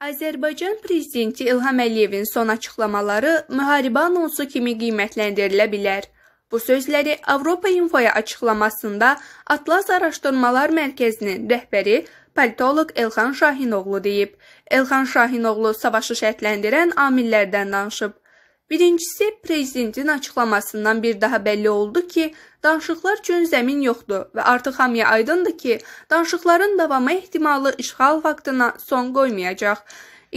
Azərbaycan prezidenti İlham Əliyevin son açıqlamaları müharibə anonsu kimi qiymətləndirilə bilər. Bu sözləri Avropa Infoya açıqlamasında Atlas Araşdırmalar Mərkəzinin rəhbəri politoloq Elxan Şahinoğlu deyib. Elxan Şahinoğlu savaşı şərtləndirən amillərdən danışıb. Birincisi, prezidentin açıqlamasından bir daha bəlli oldu ki, danışıqlar üçün zəmin yoxdur və artıq hamıya aydındır ki, danışıqların davamı ehtimalı işğal vaxtına son qoymayacaq.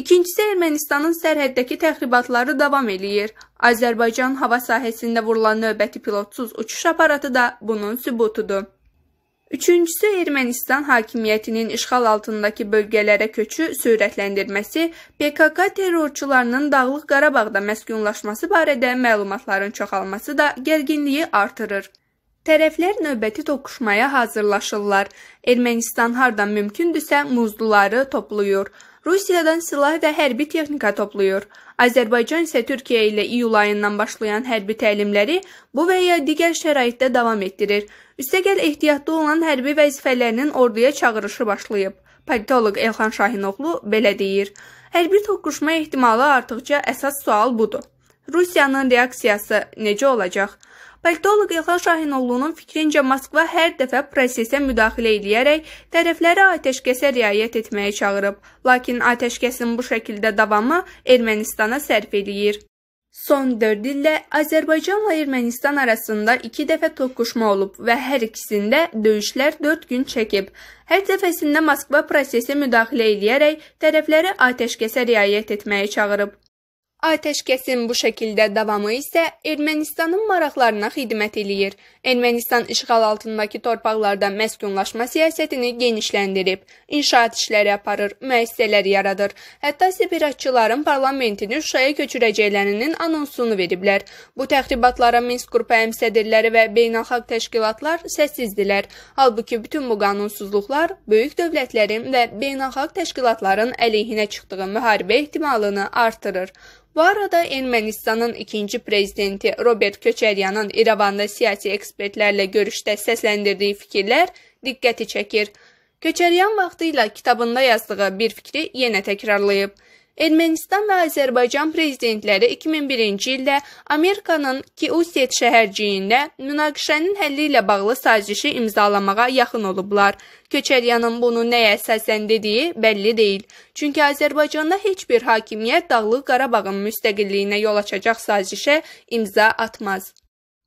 İkincisi Ermənistanın sərhəddəki təxribatları davam eləyir. Azərbaycan hava sahəsində vurulan növbəti pilotsuz uçuş aparatı da bunun sübutudur. Üçüncüsü Ermənistan hakimiyyətinin işğal altındakı bölgələrə köçü sürətləndirməsi, PKK terrorçularının Dağlıq Qarabağda məskunlaşması barədə məlumatların çoxalması da gərginliyi artırır. Tərəflər növbəti toqquşmaya hazırlaşırlar. Ermənistan hardan mümkündürsə muzluları toplayır. Rusiyadan silah və hərbi texnika toplayır. Azərbaycan isə Türkiyə ilə iyul ayından başlayan hərbi təlimləri bu və ya digər şəraitdə davam etdirir. Üstəgəl ehtiyatlı olan hərbi vəzifələrinin orduya çağırışı başlayıb. Politoloq Elxan Şahinoğlu belə deyir: Hərbi toqquşma ehtimalı artdıqca əsas sual budur. Rusiyanın reaksiyası necə olacaq? Politoloq İlxar Şahinoğlu'nun fikrincə Moskva hər dəfə prosesə müdaxilə edərək tərəfləri atəşkəsə riayət etməyə çağırıb, lakin atəşkəsin bu şəkildə davamı Ermənistana sərf eləyir. Son 4 ildə Azərbaycanla Ermənistan arasında 2 dəfə toqquşma olub və hər ikisində döyüşlər 4 gün çəkib. Hər dəfəsində Moskva prosesə müdaxilə edərək tərəfləri atəşkəsə riayət etməyə çağırıb. Atəşkəsin bu şəkildə davamı isə Ermənistanın maraqlarına xidmət eləyir. Ermənistan işğal altındakı torpaqlarda məskunlaşma siyasətini genişləndirib, inşaat işləri aparır, müəssisələr yaradır. Hətta Sibiratçıların parlamentini Şuşaya köçürəcəklərinin anonsunu veriblər. Bu təxribatlara Minsk qrupu əmsədirləri və beynəlxalq təşkilatlar səssizdilər. Halbuki bütün bu qanunsuzluqlar böyük dövlətlərin və beynəlxalq təşkilatların əleyhinə çıxdığı müharibə ehtimalını artırır. Bu arada Ermənistanın ikinci prezidenti Robert Köçəryanın İrəvanda siyasi ekspertlərlə görüşdə səsləndirdiyi fikirlər diqqəti çəkir. Köçəryan vaxtı ilə kitabında yazdığı bir fikri yenə təkrarlayıb. Ermənistan və Azərbaycan prezidentləri 2001-ci ildə Amerikanın Kiuset şəhərciyində münaqişənin həlli ilə bağlı sazişi imzalamağa yaxın olublar. Köçəryanın bunu nəyə əsasən dediyi bəlli deyil. Çünki Azərbaycanda heç bir hakimiyyət Dağlıq Qarabağın müstəqilliyinə yol açacaq sazişə imza atmaz.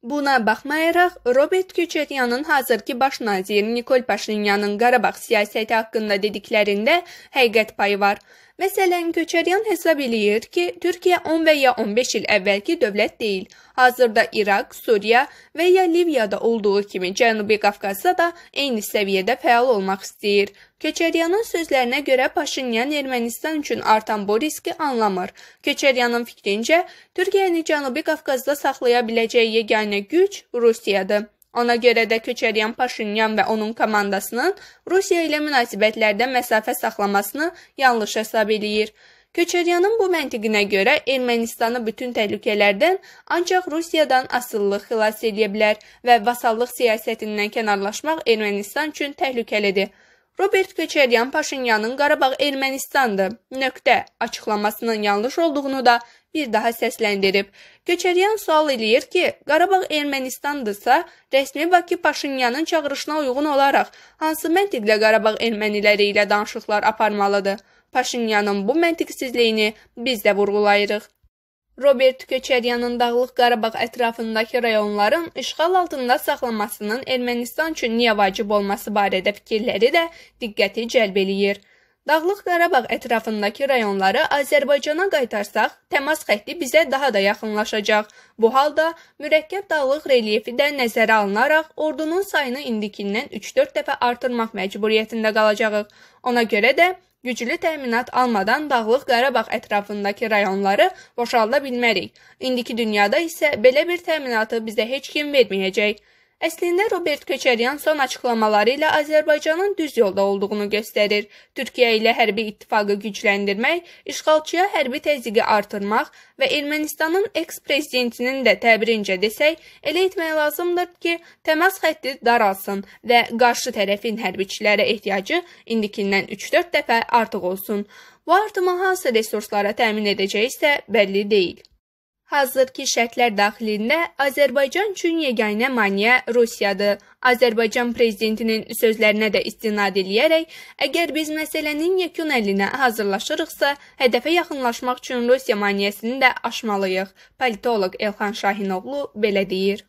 Buna baxmayaraq, Robert Köçəryanın hazırki baş naziri Nikol Paşinyanın Qarabağ siyasəti haqqında dediklərində həqiqət payı var. Məsələn, Köçəryan hesab eləyir ki, Türkiyə 10 və ya 15 il əvvəlki dövlət deyil. Hazırda İraq, Suriya və ya Liviyada olduğu kimi Cənubi Qafqazda da eyni səviyyədə fəal olmaq istəyir. Köçəryanın sözlərinə görə Paşinyan Ermənistan üçün artan bu riski anlamır. Köçəryanın fikrincə, Türkiyəni Cənubi Qafqazda saxlaya biləcəyi yeganə güc Rusiyadır. Ona görə də köçəriyən Paşinyan və onun komandasının Rusiya ilə münasibətlərdə məsafə saxlamasını yanlış hesab eləyir. Köçəryanın bu məntiqinə görə Ermənistanı bütün təhlükələrdən ancaq Rusiyadan asıllıq xilas edə bilər və vasallıq siyasətindən kənarlaşmaq Ermənistan üçün təhlükəlidir. Robert Keçeryan Paşinyanın Qarabağ Ermənistandır, nöqtə açıqlamasının yanlış olduğunu da bir daha səsləndirib. Keçeryan sual eləyir ki, Qarabağ Ermənistandırsa, rəsmi Bakı Paşinyanın çağırışına uyğun olaraq hansı məntiqlə Qarabağ erməniləri ilə danışıqlar aparmalıdır? Paşinyanın bu məntiqsizliyini biz də vurğulayırıq. Robert Köçəryanın Dağlıq Qarabağ ətrafındakı rayonların işğal altında saxlanmasının Ermənistan üçün niyə vacib olması barədə fikirləri də diqqəti cəlb eləyir. Dağlıq Qarabağ ətrafındakı rayonları Azərbaycana qaytarsaq, təmas xətti bizə daha da yaxınlaşacaq. Bu halda mürəkkəb dağlıq relyefi də nəzərə alınaraq ordunun sayını indikindən 3-4 dəfə artırmaq məcburiyyətində qalacağıq. Ona görə də güclü təminat almadan Dağlıq Qarabağ ətrafındakı rayonları boşalda bilmərik. İndiki dünyada isə belə bir təminatı bizə heç kim verməyəcək. Əslində Robert Köçəryan son açıqlamaları ilə Azərbaycanın düz yolda olduğunu göstərir. Türkiyə ilə hərbi ittifaqı gücləndirmək, işğalçıya hərbi təzyiqi artırmaq və Ermənistanın eks-prezidentinin də təbirincə desək, elə etmək lazımdır ki, təmas xətti daralsın və qarşı tərəfin hərbiçilərə ehtiyacı indikindən 3-4 dəfə artıq olsun. Bu artımı hansı resurslara təmin edəcəyi isə bəlli deyil. Hazırki şərtlər daxilində Azərbaycan üçün yeganə maneə Rusiyadır. Azərbaycan prezidentinin sözlərinə də istinad eləyərək, əgər biz məsələnin yekun əllinə hazırlaşırıqsa, hədəfə yaxınlaşmaq üçün Rusiya maneəsini də aşmalıyıq. Politoloq Elxan Şahinoğlu belə deyir.